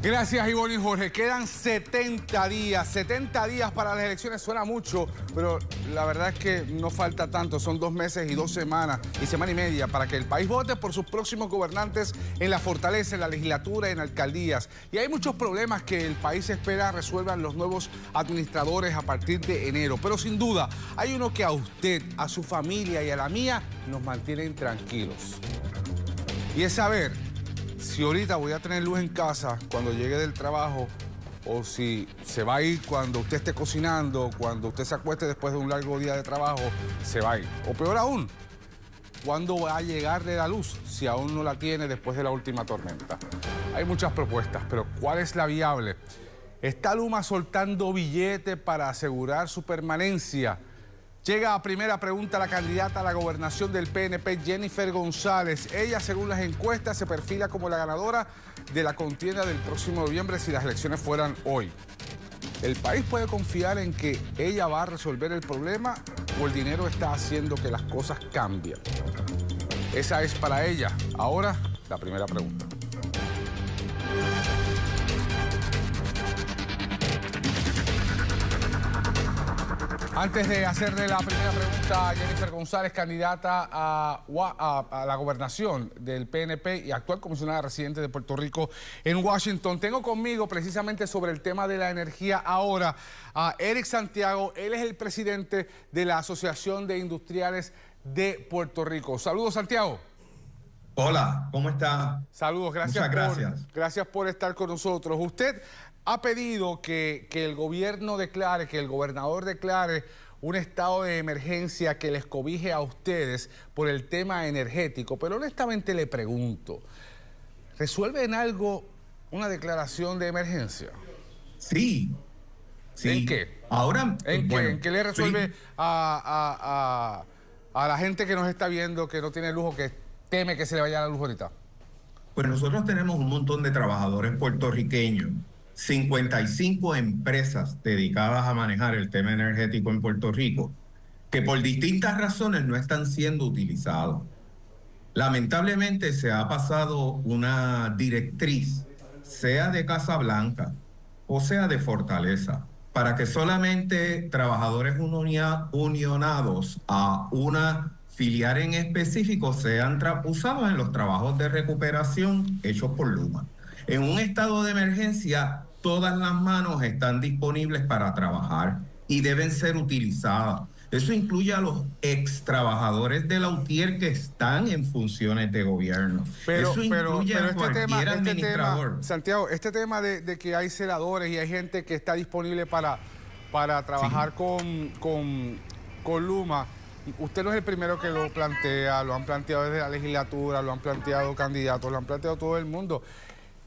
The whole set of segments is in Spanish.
Gracias, Ivonne y Jorge. Quedan 70 días. 70 días para las elecciones suena mucho, pero la verdad es que no falta tanto. Son dos meses y dos semanas y semana y media para que el país vote por sus próximos gobernantes en la fortaleza, en la legislatura, en alcaldías. Y hay muchos problemas que el país espera resuelvan los nuevos administradores a partir de enero. Pero sin duda, hay uno que a usted, a su familia y a la mía nos mantienen tranquilos. Y es saber si ahorita voy a tener luz en casa cuando llegue del trabajo o si se va a ir cuando usted esté cocinando, cuando usted se acueste después de un largo día de trabajo, se va a ir. O peor aún, ¿cuándo va a llegarle la luz si aún no la tiene después de la última tormenta? Hay muchas propuestas, pero ¿cuál es la viable? ¿Está Luma soltando billete para asegurar su permanencia? Llega a primera pregunta la candidata a la gobernación del PNP, Jennifer González. Ella, según las encuestas, se perfila como la ganadora de la contienda del próximo noviembre si las elecciones fueran hoy. ¿El país puede confiar en que ella va a resolver el problema o el dinero está haciendo que las cosas cambien? Esa es para ella. Ahora, la primera pregunta. Antes de hacerle la primera pregunta a Jennifer González, candidata a, la gobernación del PNP y actual comisionada residente de Puerto Rico en Washington, tengo conmigo precisamente sobre el tema de la energía ahora a Eric Santiago. Él es el presidente de la Asociación de Industriales de Puerto Rico. Saludos, Santiago. Hola, ¿cómo está? Saludos, gracias. Muchas gracias. gracias por estar con nosotros. Usted ha pedido que, el gobierno declare, que el gobernador declare un estado de emergencia que les cobije a ustedes por el tema energético. Pero honestamente le pregunto, ¿resuelve en algo una declaración de emergencia? Sí. sí. ¿En qué? Ahora, ¿En, qué? le resuelve a, a, la gente que nos está viendo, que no tiene lujo, que teme que se le vaya la luz ahorita? Pues nosotros tenemos un montón de trabajadores puertorriqueños 55 empresas dedicadas a manejar el tema energético en Puerto Rico que por distintas razones no están siendo utilizadas... Lamentablemente se ha pasado una directriz, sea de Casa Blanca o sea de Fortaleza, para que solamente trabajadores unionados a una filial en específico sean usados en los trabajos de recuperación hechos por Luma. En un estado de emergencia, todas las manos están disponibles para trabajar y deben ser utilizadas. Eso incluye a los ex trabajadores de la UTIER que están en funciones de gobierno. Pero, este tema, este Santiago, este tema de, que hay celadores y hay gente que está disponible para, para trabajar con, con, con Luma. Usted no es el primero que lo plantea, lo han planteado desde la legislatura, lo han planteado candidatos, lo han planteado todo el mundo.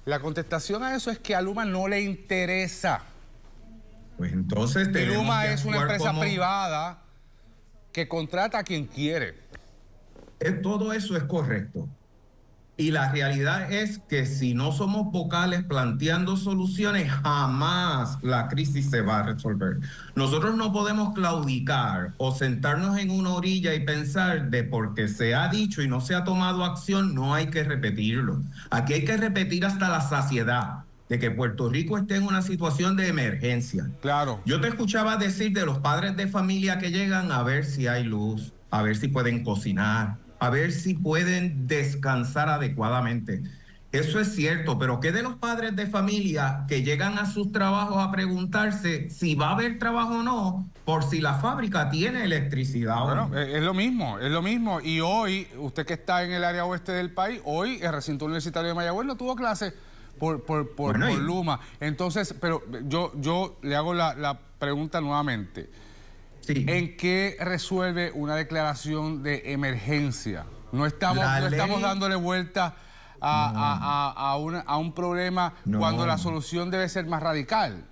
La contestación a eso es que a Luma no le interesa. Pues entonces Aluma Luma es una empresa privada que contrata a quien quiere. Eh, todo eso es correcto. Y la realidad es que si no somos vocales planteando soluciones, jamás la crisis se va a resolver. Nosotros no podemos claudicar o sentarnos en una orilla y pensar de porque se ha dicho y no se ha tomado acción, no hay que repetirlo. Aquí hay que repetir hasta la saciedad de que Puerto Rico esté en una situación de emergencia. Claro. Yo te escuchaba decir de los padres de familia que llegan a ver si hay luz, a ver si pueden cocinar, a ver si pueden descansar adecuadamente. Eso es cierto, pero ¿qué de los padres de familia que llegan a sus trabajos a preguntarse si va a haber trabajo o no por si la fábrica tiene electricidad? Bueno, es lo mismo, es lo mismo. Y hoy, usted que está en el área oeste del país, hoy el recinto universitario de Mayagüez no tuvo clases por, por, por, Luma. Entonces, pero yo, yo le hago la pregunta nuevamente. ¿En qué resuelve una declaración de emergencia? No estamos, estamos dándole vuelta a, un problema cuando la solución debe ser más radical.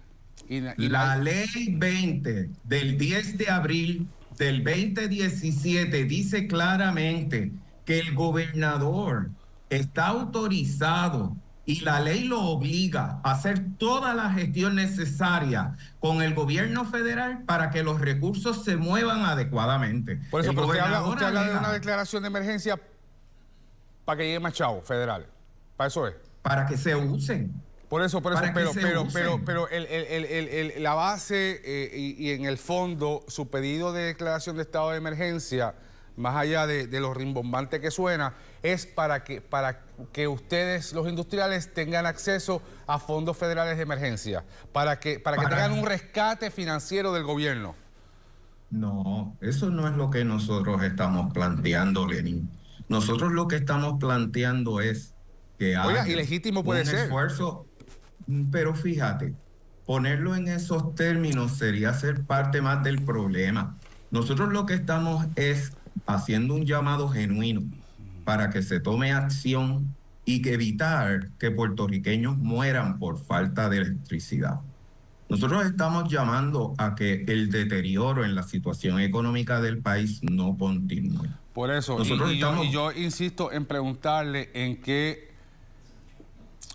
Y, la ley 20 del 10 de abril del 2017 dice claramente que el gobernador está autorizado y la ley lo obliga a hacer toda la gestión necesaria con el gobierno federal para que los recursos se muevan adecuadamente. Por eso, usted habla, habla de una declaración de emergencia para que más Machado, federal. Para eso es. Para que se usen. Por eso, por eso, pero, pero, pero, el, la base eh, y, y, en el fondo, su pedido de declaración de estado de emergencia más allá de, de lo rimbombante que suena, es para que, para que ustedes, los industriales, tengan acceso a fondos federales de emergencia, para que, para que tengan un rescate financiero del gobierno. No, eso no es lo que nosotros estamos planteando, Lenin. Nosotros lo que estamos planteando es que Oiga, ilegítimo puede un ser. esfuerzo, mm, pero fíjate, ponerlo en esos términos sería ser parte más del problema. Nosotros lo que estamos es haciendo un llamado genuino para que se tome acción y que evitar que puertorriqueños mueran por falta de electricidad. Nosotros estamos llamando a que el deterioro en la situación económica del país no continúe. Por eso, Nosotros yo, insisto en preguntarle en qué,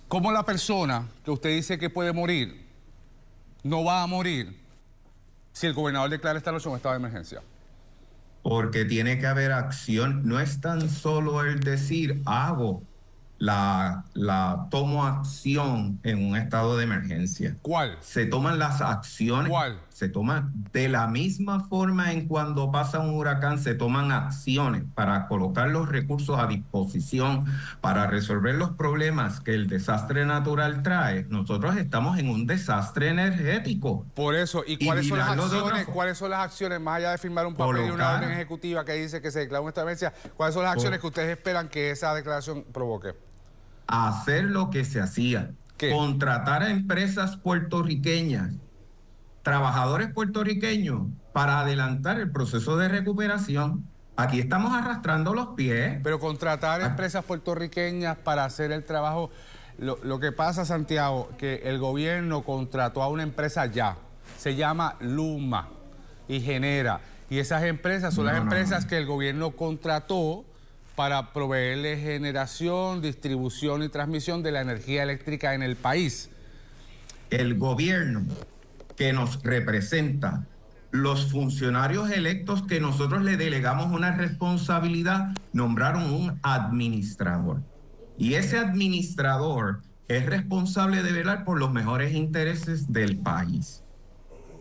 cómo la persona que usted dice que puede morir, no va a morir si el gobernador declara esta noche estado de emergencia porque tiene que haber acción. No es tan solo el decir hago, la, la tomo acción en un estado de emergencia. ¿Cuál? Se toman las acciones. ¿Cuál? se toma de la misma forma en cuando pasa un huracán, se toman acciones para colocar los recursos a disposición, para resolver los problemas que el desastre natural trae. Nosotros estamos en un desastre energético. Por eso, ¿y cuáles, son, las acciones, ¿cuáles son las acciones, más allá de firmar un papel y una orden ejecutiva que dice que se declara una emergencia, cuáles son las acciones que ustedes esperan que esa declaración provoque? Hacer lo que se hacía. Contratar a empresas puertorriqueñas trabajadores puertorriqueños para adelantar el proceso de recuperación. Aquí estamos arrastrando los pies. Pero contratar ah. empresas puertorriqueñas para hacer el trabajo. Lo, que pasa, Santiago, que el gobierno contrató a una empresa ya. Se llama Luma y genera. Y esas empresas son las empresas que el gobierno contrató para proveerle generación, distribución y transmisión de la energía eléctrica en el país. El gobierno que nos representa, los funcionarios electos que nosotros le delegamos una responsabilidad, nombraron un administrador. Y ese administrador es responsable de velar por los mejores intereses del país.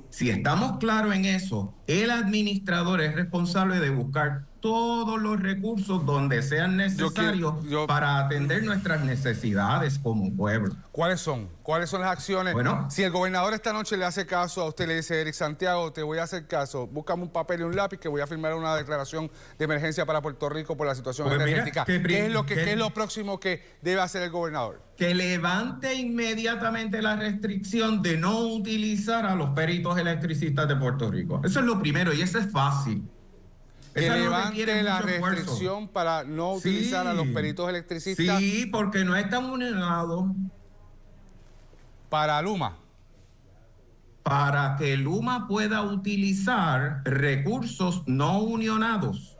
Si estamos claros en eso, el administrador es responsable de buscar todos los recursos donde sean necesarios para atender nuestras necesidades como pueblo. ¿Cuáles son? ¿Cuáles son las acciones? Bueno, si el gobernador esta noche le hace caso a usted, le dice, Eric Santiago, te voy a hacer caso, búscame un papel y un lápiz que voy a firmar una declaración de emergencia para Puerto Rico por la situación pues energética. lo ¿Qué es lo próximo que debe hacer el gobernador? Que levante inmediatamente la restricción de no utilizar a los peritos electricistas de Puerto Rico. Eso es lo primero y eso es fácil que la restricción para no utilizar a los peritos electricistas. Sí, porque no están unionados Para Luma. Para que Luma pueda utilizar recursos no unionados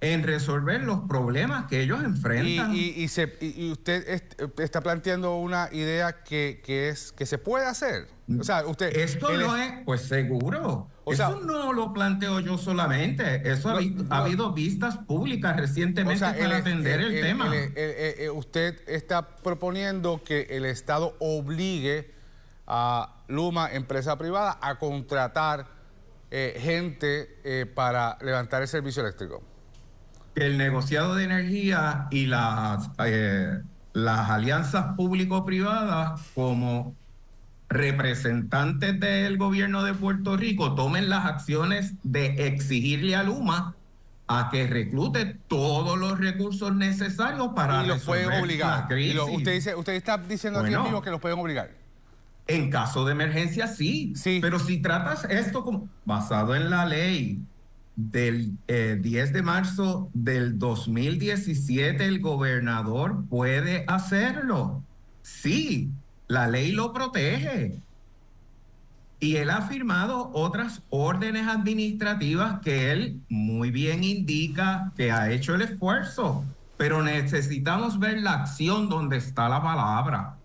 en resolver los problemas que ellos enfrentan. Y, se, usted está planteando una idea que, es, que se puede hacer. sea, usted... Esto no es, pues seguro. eso no lo planteo yo solamente. Eso ha, habido vistas públicas recientemente para atender el, tema. Eh, usted está proponiendo que el Estado obligue a Luma, empresa privada, a contratar eh, gente eh, para levantar el servicio eléctrico que el negociado de energía y las, eh, las alianzas público-privadas como representantes del gobierno de Puerto Rico tomen las acciones de exigirle a Luma a que reclute todos los recursos necesarios para los crisis. usted, dice, usted está diciendo aquí que los pueden obligar. En caso de emergencia sí, sí, pero si tratas esto como basado en la ley, del 10 eh, de marzo del 2017 el gobernador puede hacerlo. Sí, la ley lo protege. Y él ha firmado otras órdenes administrativas que él muy bien indica que ha hecho el esfuerzo, pero necesitamos ver la acción donde está la palabra.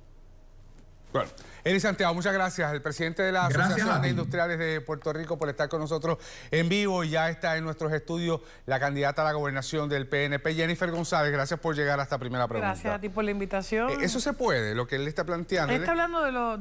Eli Santiago, muchas gracias. El presidente de la Asociación de Industriales de Puerto Rico por estar con nosotros en vivo. y Ya está en nuestros estudios la candidata a la gobernación del PNP, Jennifer González. Gracias por llegar a esta primera pregunta. Gracias a ti por la invitación. Eh, eso se puede, lo que él está planteando. Él está hablando de, los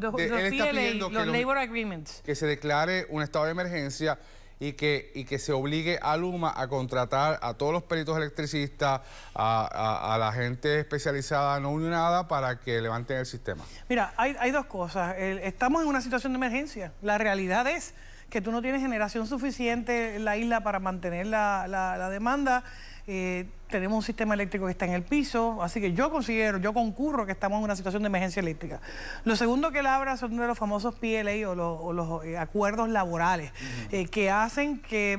Labor Agreements. Que se declare un estado de emergencia y que, y que se obligue a Luma a contratar a todos los peritos electricistas, a, la gente especializada no unionada para que levanten el sistema. Mira, hay, dos cosas. estamos en una situación de emergencia. La realidad es que tú no tienes generación suficiente en la isla para mantener la, la demanda. Eh, tenemos un sistema eléctrico que está en el piso, así que yo considero, yo concurro que estamos en una situación de emergencia eléctrica. Lo segundo que él habla son de los famosos PLA o, los, eh, acuerdos laborales, eh, que hacen que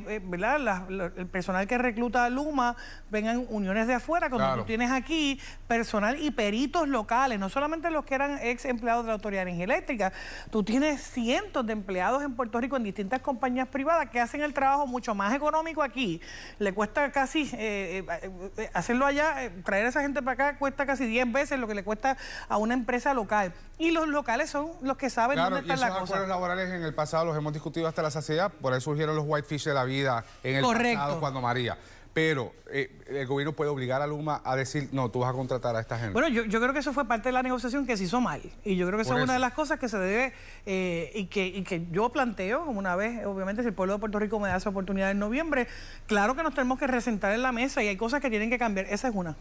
el personal que recluta a Luma vengan uniones de afuera, cuando tú tienes aquí personal y peritos locales, no solamente los que eran ex empleados de la Autoridad de Energía Eléctrica, tú tienes cientos de empleados en Puerto Rico en distintas compañías privadas que hacen el trabajo mucho más económico aquí, le cuesta casi eh, eh, eh, hacerlo allá, traer a esa gente para acá cuesta casi 10 veces lo que le cuesta a una empresa local. Y los locales son los que saben dónde están la cosa. Los acuerdos laborales en el pasado los hemos discutido hasta la saciedad, por ahí surgieron los whitefish de la vida en el pasado cuando María pero eh, el gobierno puede obligar a Luma a decir, no, tú vas a contratar a esta gente. Bueno, yo, creo que eso fue parte de la negociación que se hizo mal. Y yo creo que esa es una de las cosas que se debe eh, y, que, yo planteo, como una vez, obviamente, si el pueblo de Puerto Rico me da esa oportunidad en noviembre, claro que nos tenemos que resentar en la mesa y hay cosas que tienen que cambiar. Esa es una.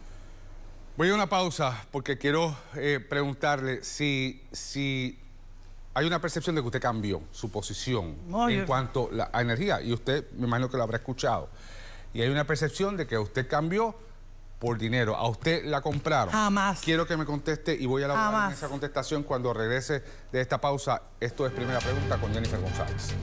Voy a una pausa porque quiero eh, preguntarle si, si hay una percepción de que usted cambió su posición en cuanto a la energía y usted me imagino que lo habrá escuchado y hay una percepción de que usted cambió por dinero. A usted la compraron. Jamás. Quiero que me conteste y voy a elaborar en esa contestación cuando regrese de esta pausa. Esto es Primera Pregunta con Jennifer González.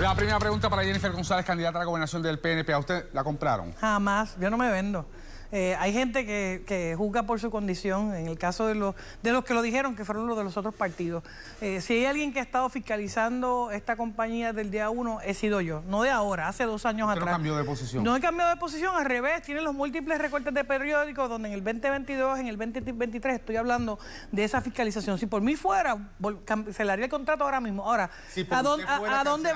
La primera pregunta para Jennifer González, candidata a la gobernación del PNP. ¿A usted la compraron? Jamás. Yo no me vendo. Eh, hay gente que, juzga por su condición, en el caso de los, de los que lo dijeron, que fueron los de los otros partidos. Eh, si hay alguien que ha estado fiscalizando esta compañía del día uno, he sido yo, no de ahora, hace dos años atrás. No cambiado de posición. No he cambiado de posición, al revés, tienen los múltiples recortes de periódicos donde en el 2022, en el 2023 estoy hablando de esa fiscalización. Si por mí fuera, cancelaría el contrato ahora mismo. Ahora, a dónde,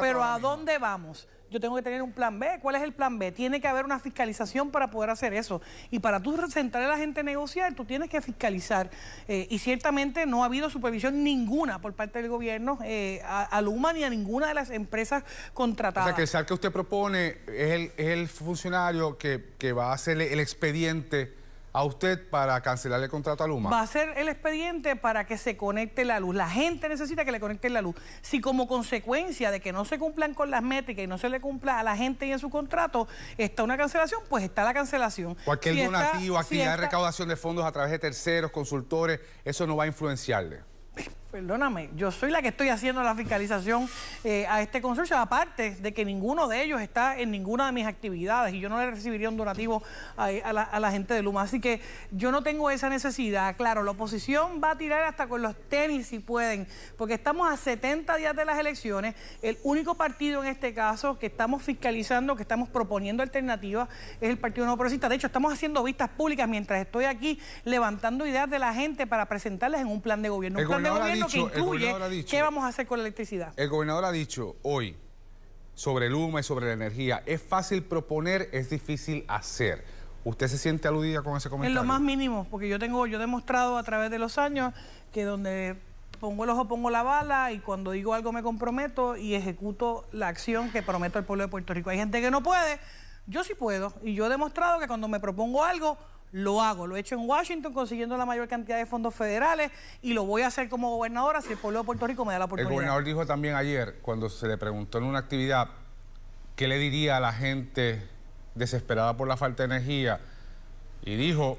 pero ¿a dónde vamos? yo tengo que tener un plan B. ¿Cuál es el plan B? Tiene que haber una fiscalización para poder hacer eso. Y para tú sentar a la gente a negociar, tú tienes que fiscalizar. Eh, y ciertamente no ha habido supervisión ninguna por parte del gobierno eh, a, Luma ni a ninguna de las empresas contratadas. O sea, que el que usted propone es el, funcionario que, que va a hacer el expediente a usted para cancelar el contrato a Luma? Va a ser el expediente para que se conecte la luz. La gente necesita que le conecten la luz. Si como consecuencia de que no se cumplan con las métricas y no se le cumpla a la gente y en su contrato está una cancelación, pues está la cancelación. Cualquier donativo, aquí actividad de recaudación de fondos a través de terceros, consultores, eso no va a influenciarle. Pues perdóname, yo soy la que estoy haciendo la fiscalización eh, a este consorcio, aparte de que ninguno de ellos está en ninguna de mis actividades y yo no le recibiría un donativo a, la, gente de Luma. Así que yo no tengo esa necesidad. Claro, la oposición va a tirar hasta con los tenis si pueden, porque estamos a 70 días de las elecciones. El único partido en este caso que estamos fiscalizando, que estamos proponiendo alternativas, es el Partido No Progresista. De hecho, estamos haciendo vistas públicas mientras estoy aquí levantando ideas de la gente para presentarles en un plan de gobierno. un plan de gobierno qué vamos a hacer con la electricidad. El gobernador ha dicho hoy sobre el humo y sobre la energía, es fácil proponer, es difícil hacer. ¿Usted se siente aludida con ese comentario? En lo más mínimo, porque yo tengo, yo he demostrado a través de los años que donde pongo el ojo, pongo la bala y cuando digo algo me comprometo y ejecuto la acción que prometo al pueblo de Puerto Rico. Hay gente que no puede, yo sí puedo y yo he demostrado que cuando me propongo algo lo hago. Lo he hecho en Washington consiguiendo la mayor cantidad de fondos federales y lo voy a hacer como gobernadora si el pueblo de Puerto Rico me da la oportunidad. El gobernador dijo también ayer, cuando se le preguntó en una actividad, ¿qué le diría a la gente desesperada por la falta de energía? Y dijo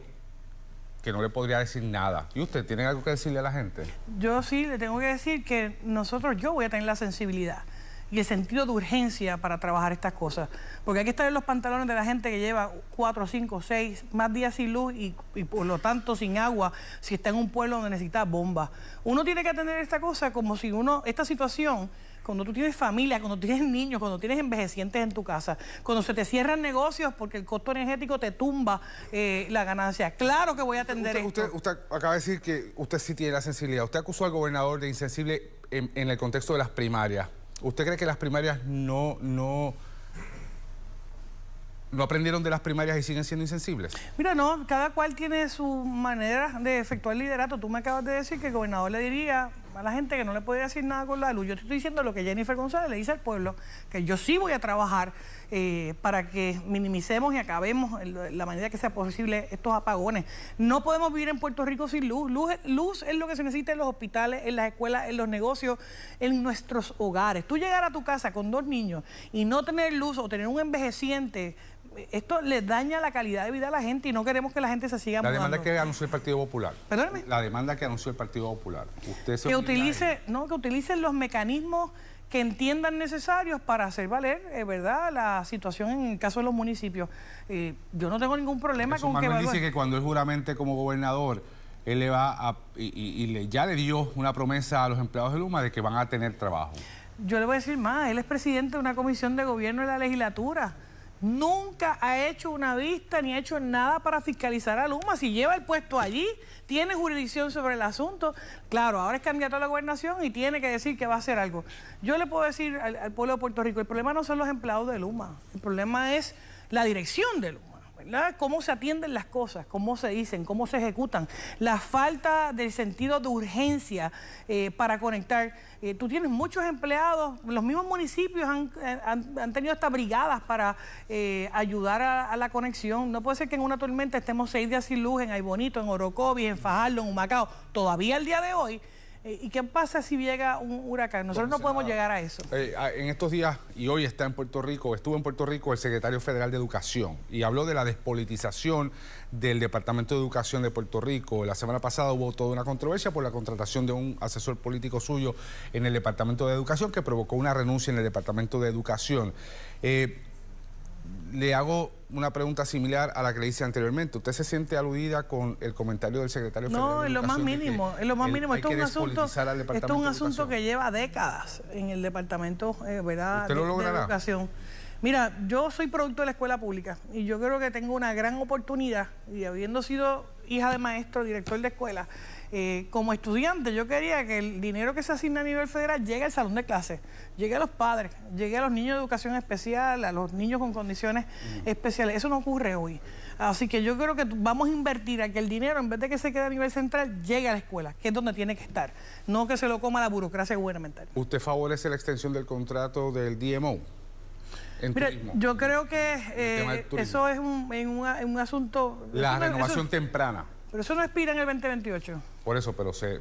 que no le podría decir nada. ¿Y usted tiene algo que decirle a la gente? Yo sí le tengo que decir que nosotros, yo voy a tener la sensibilidad y el sentido de urgencia para trabajar estas cosas. Porque hay que estar en los pantalones de la gente que lleva cuatro, cinco, seis, más días sin luz y, por lo tanto sin agua, si está en un pueblo donde necesita bombas. Uno tiene que atender esta cosa como si uno, esta situación cuando tú tienes familia, cuando tienes niños, cuando tienes envejecientes en tu casa, cuando se te cierran negocios porque el costo energético te tumba eh, la ganancia. Claro que voy a atender usted, esto. Usted, acaba de decir que usted sí tiene la sensibilidad. Usted acusó al gobernador de insensible en el contexto de las primarias. ¿Usted cree que las primarias no, no, aprendieron de las primarias y siguen siendo insensibles? Mira, no, cada cual tiene su manera de efectuar liderato. Tú me acabas de decir que el gobernador le diría a la gente que no le puede decir nada con la luz. Yo estoy diciendo lo que Jennifer González le dice al pueblo, que yo sí voy a trabajar eh, para que minimicemos y acabemos en la manera que sea posible estos apagones. No podemos vivir en Puerto Rico sin luz. luz. Luz es lo que se necesita en los hospitales, en las escuelas, en los negocios, en nuestros hogares. Tú llegar a tu casa con dos niños y no tener luz o tener un envejeciente esto le daña la calidad de vida a la gente y no queremos que la gente se siga La demanda que anunció el Partido Popular. Perdóneme. La demanda que anunció el Partido Popular. Usted que utilice, no, que utilicen los mecanismos que entiendan necesarios para hacer valer, eh, ¿verdad?, la situación en el caso de los municipios. Eh, yo no tengo ningún problema con que... Manuel dice que cuando él juramente como gobernador, él le va a... Y, ya le dio una promesa a los empleados de Luma de que van a tener trabajo. Yo le voy a decir más, él es presidente de una comisión de gobierno de la legislatura nunca ha hecho una vista ni ha hecho nada para fiscalizar a Luma. Si lleva el puesto allí, tiene jurisdicción sobre el asunto. Claro, ahora es candidato a la gobernación y tiene que decir que va a hacer algo. Yo le puedo decir al, pueblo de Puerto Rico, el problema no son los empleados de Luma, el problema es la dirección de Luma. Cómo se atienden las cosas, cómo se dicen, cómo se ejecutan, la falta del sentido de urgencia eh, para conectar. Eh, tú tienes muchos empleados, los mismos municipios han, eh, tenido estas brigadas para ayudar a, la conexión. No puede ser que en una tormenta estemos seis días sin luz en Aybonito, en Orokovi, en Fajardo, en Humacao. Todavía el día de hoy eh, ¿Y qué pasa si llega un huracán? Nosotros no podemos llegar a eso. Eh, en estos días, y hoy está en Puerto Rico, estuvo en Puerto Rico el secretario federal de Educación y habló de la despolitización del Departamento de Educación de Puerto Rico. La semana pasada hubo toda una controversia por la contratación de un asesor político suyo en el Departamento de Educación que provocó una renuncia en el Departamento de Educación. Eh, le hago una pregunta similar a la que le hice anteriormente. ¿Usted se siente aludida con el comentario del secretario no, No, es lo más mínimo, es lo más mínimo. Esto es, un asunto, que lleva décadas en el departamento eh, de educación. Mira, yo soy producto de la escuela pública y yo creo que tengo una gran oportunidad y habiendo sido hija de maestro, director de escuela, eh, como estudiante yo quería que el dinero que se asigna a nivel federal llegue al salón de clases, llegue a los padres, llegue a los niños de educación especial, a los niños con condiciones mm. especiales. Eso no ocurre hoy. Así que yo creo que vamos a invertir a que el dinero, en vez de que se quede a nivel central, llegue a la escuela, que es donde tiene que estar, no que se lo coma la burocracia gubernamental. ¿Usted favorece la extensión del contrato del DMO? Yo creo que eh, eso es un, asunto... La renovación temprana. Pero eso no expira en el 2028. Por eso, pero se,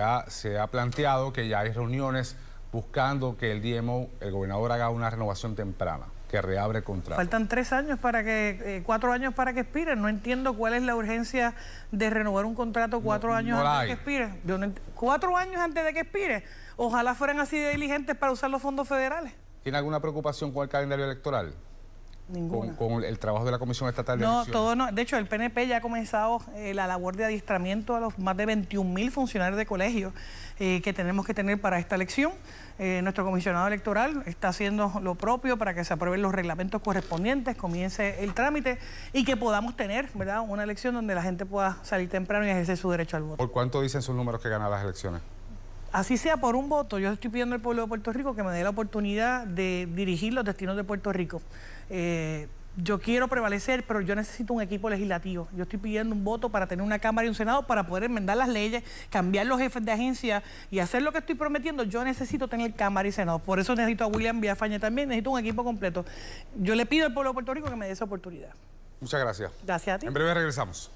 ha, planteado que ya hay reuniones buscando que el DMO, el gobernador, haga una renovación temprana, que reabre el contrato. Faltan tres años para que, eh, cuatro años para que expire. No entiendo cuál es la urgencia de renovar un contrato cuatro años antes de que expire. cuatro años antes de que expire. Ojalá fueran así de diligentes para usar los fondos federales. ¿Tiene alguna preocupación con el calendario electoral? Ninguna. Con, el trabajo de la Comisión Estatal de No, todo no. De hecho, el PNP ya ha comenzado eh, la labor de adiestramiento a los más de 21 mil funcionarios de colegio eh, que tenemos que tener para esta elección. Eh, nuestro comisionado electoral está haciendo lo propio para que se aprueben los reglamentos correspondientes, comience el trámite y que podamos tener ¿verdad? una elección donde la gente pueda salir temprano y ejercer su derecho al voto. ¿Por cuánto dicen sus números que ganan las elecciones? así sea por un voto, yo estoy pidiendo al pueblo de Puerto Rico que me dé la oportunidad de dirigir los destinos de Puerto Rico. Eh, yo quiero prevalecer, pero yo necesito un equipo legislativo. Yo estoy pidiendo un voto para tener una Cámara y un Senado para poder enmendar las leyes, cambiar los jefes de agencia y hacer lo que estoy prometiendo. Yo necesito tener Cámara y Senado. Por eso necesito a William Villafaña también, necesito un equipo completo. Yo le pido al pueblo de Puerto Rico que me dé esa oportunidad. Muchas gracias. Gracias a ti. En breve regresamos.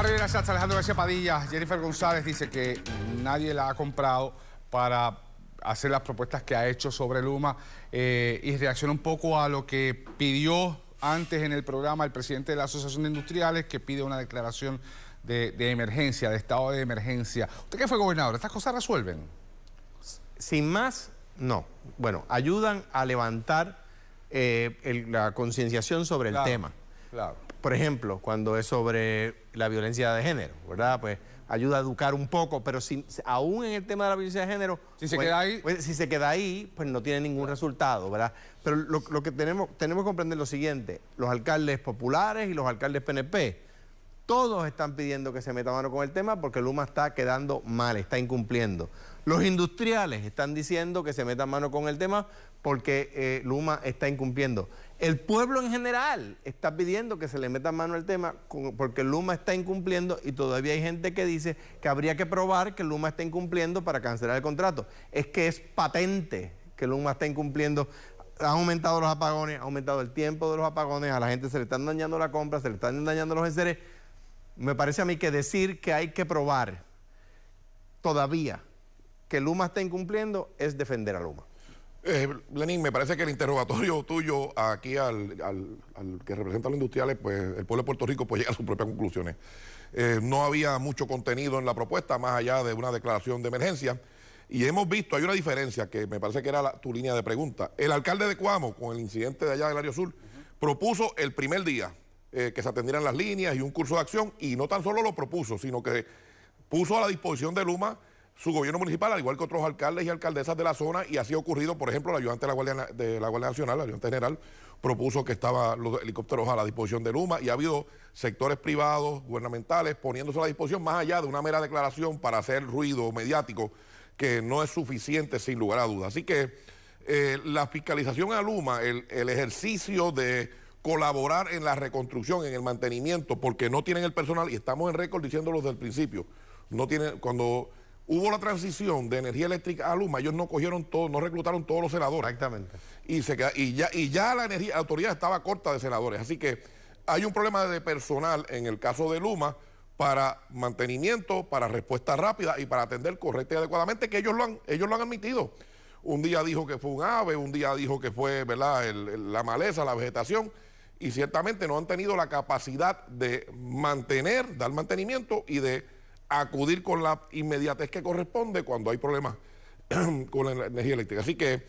Mario, gracias. Alejandro García Padilla. Jennifer González dice que nadie la ha comprado para hacer las propuestas que ha hecho sobre Luma eh, y reacciona un poco a lo que pidió antes en el programa el presidente de la Asociación de Industriales que pide una declaración de, emergencia, de estado de emergencia. Usted qué fue gobernador, ¿estas cosas resuelven? Sin más, no. Bueno, ayudan a levantar eh, la concienciación sobre el tema. Claro por ejemplo, cuando es sobre la violencia de género, ¿verdad? Pues ayuda a educar un poco, pero si, aún en el tema de la violencia de género... Si se pues, queda ahí... Pues, si se queda ahí, pues no tiene ningún resultado, ¿verdad? Pero lo, lo que tenemos, tenemos que comprender lo siguiente, los alcaldes populares y los alcaldes PNP todos están pidiendo que se meta mano con el tema porque Luma está quedando mal, está incumpliendo. Los industriales están diciendo que se meta mano con el tema porque eh, Luma está incumpliendo. El pueblo en general está pidiendo que se le meta mano al tema porque Luma está incumpliendo y todavía hay gente que dice que habría que probar que Luma está incumpliendo para cancelar el contrato. Es que es patente que Luma está incumpliendo ha aumentado los apagones, ha aumentado el tiempo de los apagones, a la gente se le están dañando la compra, se le están dañando los enseres. Me parece a mí que decir que hay que probar todavía que Luma está incumpliendo es defender a Luma. Eh, Lenín, me parece que el interrogatorio tuyo aquí al, que representa a los industriales, pues el pueblo de Puerto Rico pues llega a sus propias conclusiones. Eh, no había mucho contenido en la propuesta, más allá de una declaración de emergencia. Y hemos visto, hay una diferencia que me parece que era tu línea de pregunta. El alcalde de Cuamo, con el incidente de allá del área sur, propuso el primer día eh, que se atendieran las líneas y un curso de acción. Y no tan solo lo propuso, sino que puso a la disposición de Luma su gobierno municipal, al igual que otros alcaldes y alcaldesas de la zona, y así ha ocurrido, por ejemplo, el ayudante de la Guardia, de la Guardia Nacional, el ayudante general, propuso que estaban los helicópteros a la disposición de Luma, y ha habido sectores privados, gubernamentales, poniéndose a la disposición, más allá de una mera declaración para hacer ruido mediático, que no es suficiente, sin lugar a dudas. Así que eh, la fiscalización a Luma, el ejercicio de colaborar en la reconstrucción, en el mantenimiento, porque no tienen el personal, y estamos en récord diciéndolo desde el principio, no cuando hubo la transición de energía eléctrica a Luma, ellos no cogieron todo, no reclutaron todos los senadores. Exactamente. Y, se ya, y ya la energía, autoridad estaba corta de senadores. Así que hay un problema de personal en el caso de Luma para mantenimiento, para respuesta rápida y para atender correcta y adecuadamente, que ellos lo han, ellos lo han admitido. Un día dijo que fue un ave, un día dijo que fue ¿verdad? la maleza, la vegetación y ciertamente no han tenido la capacidad de mantener, dar mantenimiento y de acudir con la inmediatez que corresponde cuando hay problemas con la energía eléctrica. Así que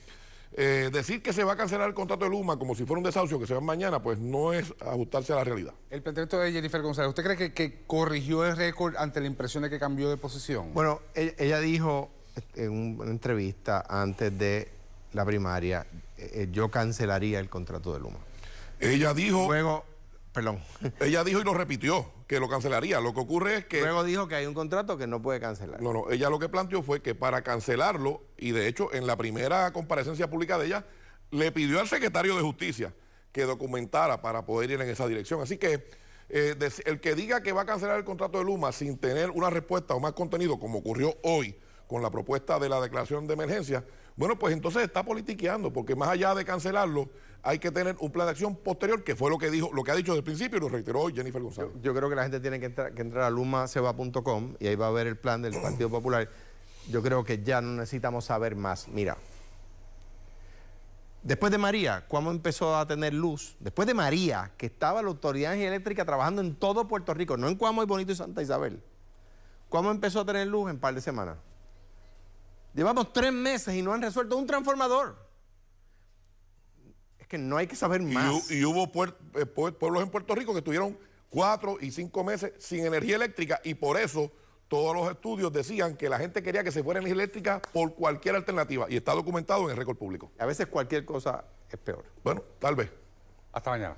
eh, decir que se va a cancelar el contrato de Luma como si fuera un desahucio que se va mañana, pues no es ajustarse a la realidad. El planteamiento de Jennifer González, ¿usted cree que, corrigió el récord ante la impresión de que cambió de posición? Bueno, e, ella, dijo en una entrevista antes de la primaria, eh, eh, yo cancelaría el contrato de Luma. Ella dijo. Luego, perdón. Ella dijo y lo repitió, que lo cancelaría. Lo que ocurre es que. Luego dijo que hay un contrato que no puede cancelar. No, no. Ella lo que planteó fue que para cancelarlo, y de hecho, en la primera comparecencia pública de ella, le pidió al secretario de Justicia que documentara para poder ir en esa dirección. Así que. Eh, el que diga que va a cancelar el contrato de Luma sin tener una respuesta o más contenido, como ocurrió hoy con la propuesta de la declaración de emergencia, bueno, pues entonces está politiqueando, porque más allá de cancelarlo, hay que tener un plan de acción posterior, que fue lo que dijo, lo que ha dicho desde el principio y lo reiteró Jennifer González. Yo, creo que la gente tiene que entrar, a lumaseba.com y ahí va a ver el plan del Partido Popular. Yo creo que ya no necesitamos saber más. Mira, después de María, ¿cuándo empezó a tener luz? Después de María, que estaba la Autoridad Eléctrica trabajando en todo Puerto Rico, no en Cuamo y Bonito y Santa Isabel. ¿Cuándo empezó a tener luz? En par de semanas. Llevamos tres meses y no han resuelto un transformador que no hay que saber más. Y, hubo eh, pueblos en Puerto Rico que estuvieron cuatro y cinco meses sin energía eléctrica y por eso todos los estudios decían que la gente quería que se fuera energía eléctrica por cualquier alternativa y está documentado en el récord público. A veces cualquier cosa es peor. Bueno, tal vez. Hasta mañana.